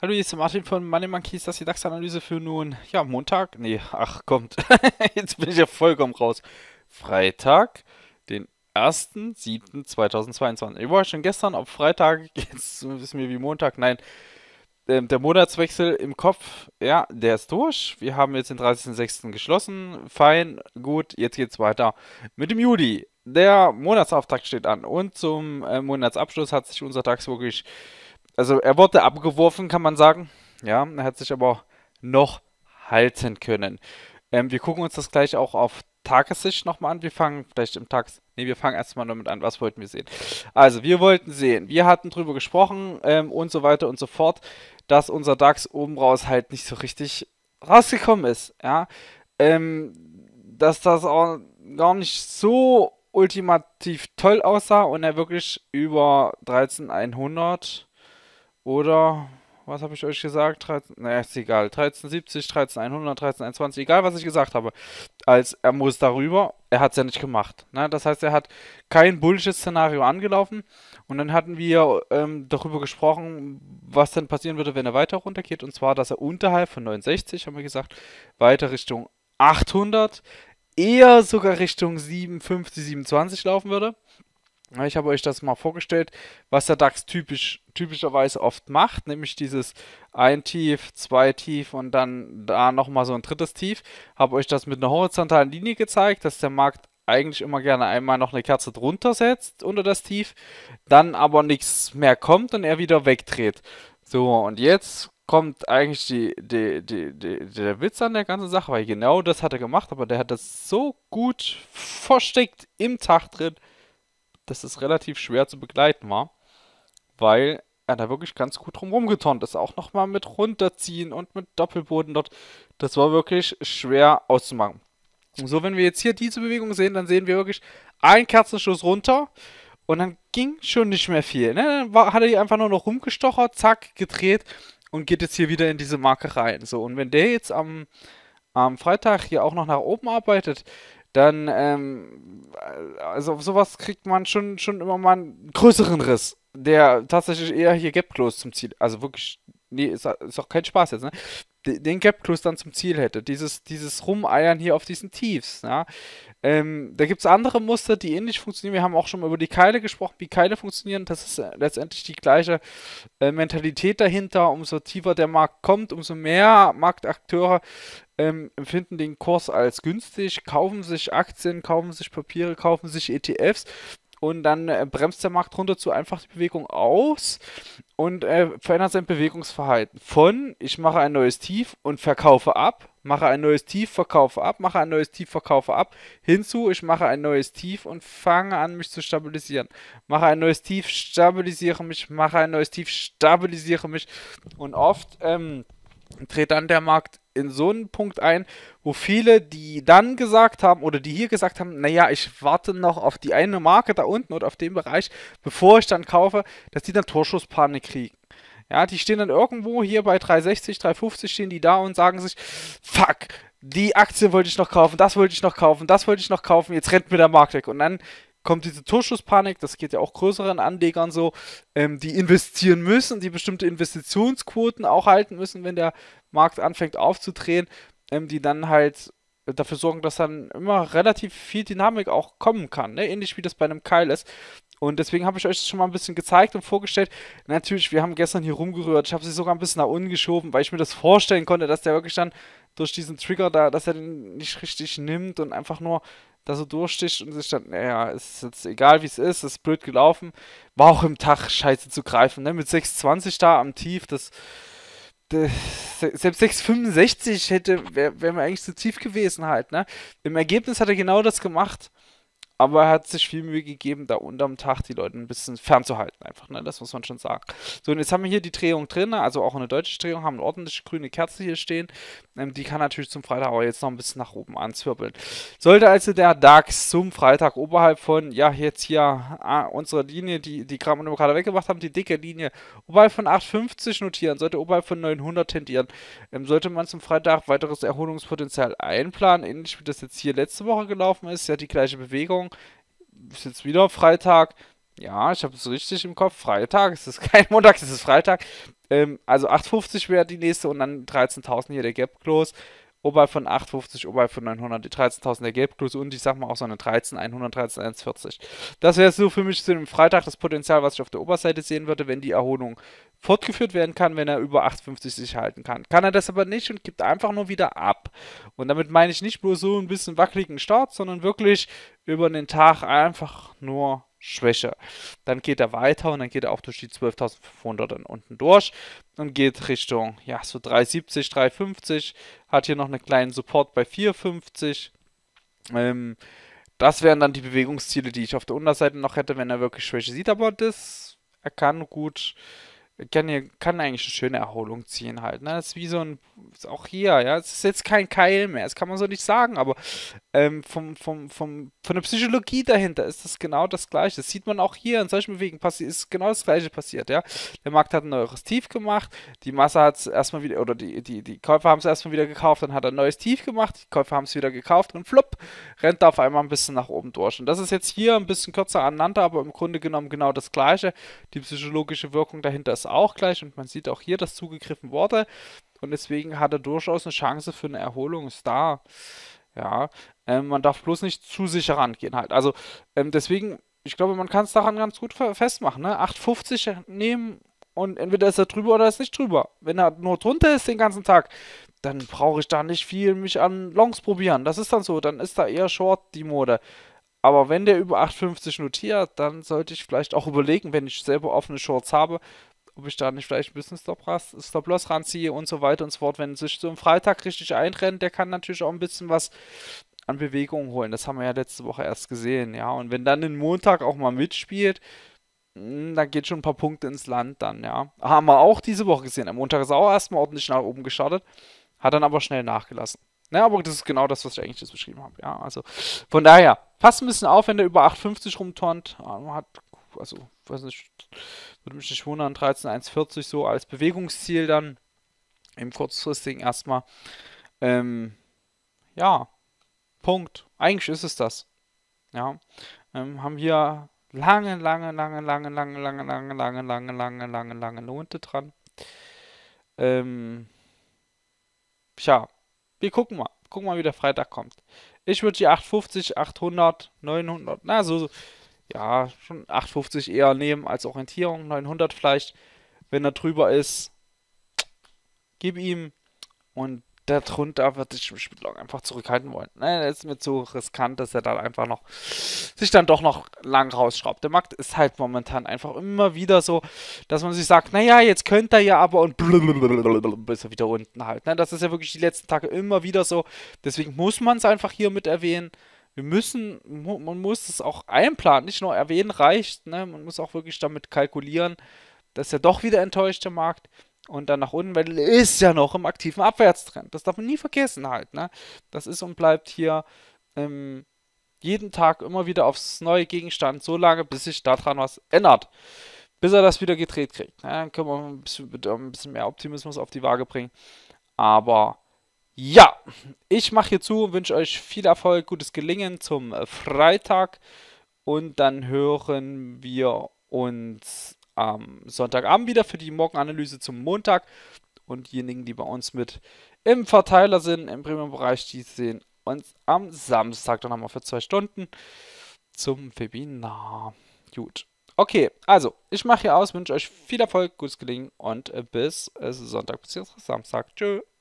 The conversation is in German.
Hallo, hier ist Martin von Money Monkeys, das ist die DAX-Analyse für nun, ja, Montag, nee, ach, kommt, jetzt bin ich ja vollkommen raus. Freitag, den 1.7.2022. Ich war schon gestern ob Freitag, jetzt wissen wir wie Montag, nein, ähm, der Monatswechsel im Kopf, ja, der ist durch. Wir haben jetzt den 30.06. geschlossen. Fein, gut, jetzt geht's weiter mit dem Juli der Monatsauftakt steht an und zum äh, Monatsabschluss hat sich unser DAX wirklich, also er wurde abgeworfen, kann man sagen. Ja, er hat sich aber noch halten können. Ähm, wir gucken uns das gleich auch auf Tagessicht nochmal an. Wir fangen vielleicht im Tag, Ne, wir fangen erstmal damit an. Was wollten wir sehen? Also, wir wollten sehen, wir hatten drüber gesprochen ähm, und so weiter und so fort, dass unser DAX oben raus halt nicht so richtig rausgekommen ist. Ja, ähm, dass das auch gar nicht so ultimativ toll aussah und er wirklich über 13100 oder was habe ich euch gesagt? 13, naja, ist egal. 1370, 13100, 13120, egal was ich gesagt habe. Als er muss darüber, er hat es ja nicht gemacht. Ne? Das heißt, er hat kein Bullshit-Szenario angelaufen und dann hatten wir ähm, darüber gesprochen, was dann passieren würde, wenn er weiter runtergeht. Und zwar, dass er unterhalb von 69, haben wir gesagt, weiter Richtung 800 eher sogar Richtung 57, 27 laufen würde. Ich habe euch das mal vorgestellt, was der DAX typisch, typischerweise oft macht, nämlich dieses ein Tief, zwei Tief und dann da nochmal so ein drittes Tief. Habe euch das mit einer horizontalen Linie gezeigt, dass der Markt eigentlich immer gerne einmal noch eine Kerze drunter setzt unter das Tief, dann aber nichts mehr kommt und er wieder wegdreht. So, und jetzt kommt eigentlich die, die, die, die, der Witz an der ganzen Sache, weil genau das hat er gemacht, aber der hat das so gut versteckt im Tag drin, dass es relativ schwer zu begleiten war, weil er da wirklich ganz gut drumherum getornt ist. Auch nochmal mit runterziehen und mit Doppelboden dort. Das war wirklich schwer auszumachen. So, wenn wir jetzt hier diese Bewegung sehen, dann sehen wir wirklich einen Kerzenschuss runter und dann ging schon nicht mehr viel. Ne? Dann war, hat er die einfach nur noch rumgestochert, zack, gedreht und geht jetzt hier wieder in diese Marke rein. So, und wenn der jetzt am, am Freitag hier auch noch nach oben arbeitet, dann, ähm, also auf sowas kriegt man schon, schon immer mal einen größeren Riss, der tatsächlich eher hier Gap Close zum Ziel, also wirklich, nee, ist, ist auch kein Spaß jetzt, ne? den Gap Close dann zum Ziel hätte. Dieses, dieses Rumeiern hier auf diesen Tiefs. Ja? Ähm, da gibt es andere Muster, die ähnlich funktionieren. Wir haben auch schon mal über die Keile gesprochen, wie Keile funktionieren. Das ist äh, letztendlich die gleiche äh, Mentalität dahinter. Umso tiefer der Markt kommt, umso mehr Marktakteure ähm, empfinden den Kurs als günstig, kaufen sich Aktien, kaufen sich Papiere, kaufen sich ETFs und dann äh, bremst der Markt runter zu einfach die Bewegung aus und äh, verändert sein Bewegungsverhalten. Von ich mache ein neues Tief und verkaufe ab, mache ein neues Tief, verkaufe ab, mache ein neues Tief, verkaufe ab, hinzu ich mache ein neues Tief und fange an mich zu stabilisieren. Mache ein neues Tief, stabilisiere mich, mache ein neues Tief, stabilisiere mich und oft ähm, dreht dann der Markt in so einen Punkt ein, wo viele, die dann gesagt haben oder die hier gesagt haben, naja, ich warte noch auf die eine Marke da unten oder auf den Bereich, bevor ich dann kaufe, dass die dann Torschusspanik kriegen. Ja, die stehen dann irgendwo hier bei 360, 350 stehen die da und sagen sich, fuck, die Aktie wollte ich noch kaufen, das wollte ich noch kaufen, das wollte ich noch kaufen, jetzt rennt mir der Markt weg. Und dann kommt diese Torschusspanik, das geht ja auch größeren Anlegern so, ähm, die investieren müssen, die bestimmte Investitionsquoten auch halten müssen, wenn der Markt anfängt aufzudrehen, ähm, die dann halt dafür sorgen, dass dann immer relativ viel Dynamik auch kommen kann. Ne? Ähnlich wie das bei einem Keil ist. Und deswegen habe ich euch das schon mal ein bisschen gezeigt und vorgestellt. Natürlich, wir haben gestern hier rumgerührt. Ich habe sie sogar ein bisschen nach unten geschoben, weil ich mir das vorstellen konnte, dass der wirklich dann durch diesen Trigger da, dass er den nicht richtig nimmt und einfach nur da so durchsticht und sich dann, naja, ist jetzt egal wie es ist, ist blöd gelaufen. War auch im Tag scheiße zu greifen, ne? Mit 6,20 da am Tief, das. selbst 6,65 hätte, wäre wär mir eigentlich zu tief gewesen halt, ne? Im Ergebnis hat er genau das gemacht aber er hat sich viel Mühe gegeben, da unterm Tag die Leute ein bisschen fernzuhalten, einfach, ne? Das muss man schon sagen. So, und jetzt haben wir hier die Drehung drin, ne? also auch eine deutsche Drehung, haben eine ordentliche grüne Kerze hier stehen. Ähm, die kann natürlich zum Freitag aber jetzt noch ein bisschen nach oben anzwirbeln. Sollte also der DAX zum Freitag oberhalb von, ja, jetzt hier ah, unsere Linie, die die Gramm gerade weggemacht haben, die dicke Linie, oberhalb von 8,50 notieren, sollte oberhalb von 900 tendieren, ähm, sollte man zum Freitag weiteres Erholungspotenzial einplanen, ähnlich wie das jetzt hier letzte Woche gelaufen ist, ja, die gleiche Bewegung. Ist jetzt wieder Freitag. Ja, ich habe es richtig im Kopf. Freitag, es ist kein Montag, es ist Freitag. Ähm, also 8,50 wäre die nächste und dann 13.000 hier der Gap Close oberhalb von 850, oberhalb von 900, die 13.000 der Gelbgröße und ich sag mal auch so eine 13, 100, 13, 140. Das wäre so für mich zu dem Freitag das Potenzial, was ich auf der Oberseite sehen würde, wenn die Erholung fortgeführt werden kann, wenn er über 850 sich halten kann. Kann er das aber nicht und gibt einfach nur wieder ab. Und damit meine ich nicht bloß so ein bisschen wackeligen Start, sondern wirklich über den Tag einfach nur schwächer. Dann geht er weiter und dann geht er auch durch die 12.500 dann unten durch und geht Richtung, ja, so 370, 350, hat hier noch einen kleinen Support bei 450. Ähm, das wären dann die Bewegungsziele, die ich auf der Unterseite noch hätte, wenn er wirklich Schwäche sieht, aber das, er kann gut kann, kann eigentlich eine schöne Erholung ziehen halt. Ne? Das ist wie so ein, auch hier, ja, es ist jetzt kein Keil mehr, das kann man so nicht sagen, aber ähm, vom, vom, vom, von der Psychologie dahinter ist das genau das Gleiche. Das sieht man auch hier in solchen Bewegungen, ist genau das Gleiche passiert, ja. Der Markt hat ein neues Tief gemacht, die Masse hat es erstmal wieder, oder die, die, die Käufer haben es erstmal wieder gekauft, dann hat er ein neues Tief gemacht, die Käufer haben es wieder gekauft und flupp, rennt da auf einmal ein bisschen nach oben durch. Und das ist jetzt hier ein bisschen kürzer aneinander, aber im Grunde genommen genau das Gleiche. Die psychologische Wirkung dahinter ist das auch gleich und man sieht auch hier, dass zugegriffen wurde. Und deswegen hat er durchaus eine Chance für eine Erholung, ist da. Ja, ähm, man darf bloß nicht zu sicher rangehen halt. Also ähm, deswegen, ich glaube, man kann es daran ganz gut festmachen. Ne? 8,50 nehmen und entweder ist er drüber oder ist nicht drüber. Wenn er nur drunter ist den ganzen Tag, dann brauche ich da nicht viel mich an Longs probieren. Das ist dann so, dann ist da eher Short die Mode. Aber wenn der über 8,50 notiert, dann sollte ich vielleicht auch überlegen, wenn ich selber offene Shorts habe, ob ich da nicht vielleicht ein bisschen Stop-Loss Stop ranziehe und so weiter und so fort. Wenn sich so am Freitag richtig einrennt, der kann natürlich auch ein bisschen was an Bewegung holen. Das haben wir ja letzte Woche erst gesehen, ja. Und wenn dann den Montag auch mal mitspielt, hm, dann geht schon ein paar Punkte ins Land dann, ja. Haben wir auch diese Woche gesehen. Am Montag ist er auch erstmal ordentlich nach oben geschartet, hat dann aber schnell nachgelassen. Ja, aber das ist genau das, was ich eigentlich jetzt beschrieben habe, ja. Also von daher, passt ein bisschen auf, wenn der über 8,50 rumturnt. Ähm, hat also weiß nicht, würde mich nicht wundern, 13,140 so als Bewegungsziel dann im kurzfristigen erstmal. Ähm, ja, Punkt. Eigentlich ist es das. Ja, ähm, haben wir lange, lange, lange, lange, lange, lange, lange, lange, lange, lange, lange, lange lange, dran. Ähm, tja, wir gucken mal. Gucken mal, wie der Freitag kommt. Ich würde die 850, 800, 900, na so, ja, schon 850 eher nehmen als Orientierung, 900 vielleicht. Wenn er drüber ist, gib ihm. Und darunter wird sich im Spieltag einfach zurückhalten wollen. Nein, das ist mir zu riskant, dass er dann einfach noch sich dann doch noch lang rausschraubt. Der Markt ist halt momentan einfach immer wieder so, dass man sich sagt, naja, jetzt könnte er ja aber und ist er wieder unten halt. Ne? Das ist ja wirklich die letzten Tage immer wieder so. Deswegen muss man es einfach hier mit erwähnen wir müssen, man muss es auch einplanen, nicht nur erwähnen reicht, ne? man muss auch wirklich damit kalkulieren, dass er doch wieder enttäuscht der Markt und dann nach unten, weil er ist ja noch im aktiven Abwärtstrend. Das darf man nie vergessen halt. Ne? Das ist und bleibt hier ähm, jeden Tag immer wieder aufs neue Gegenstand, so lange, bis sich daran was ändert. Bis er das wieder gedreht kriegt. Ne? Dann können wir ein bisschen, ein bisschen mehr Optimismus auf die Waage bringen. Aber ja, ich mache hier zu und wünsche euch viel Erfolg, gutes Gelingen zum äh, Freitag und dann hören wir uns am Sonntagabend wieder für die Morgenanalyse zum Montag und diejenigen, die bei uns mit im Verteiler sind, im Premium-Bereich, die sehen uns am Samstag dann nochmal für zwei Stunden zum Webinar. Gut. Okay, also, ich mache hier aus, wünsche euch viel Erfolg, gutes Gelingen und äh, bis äh, Sonntag bzw. Samstag. Tschüss.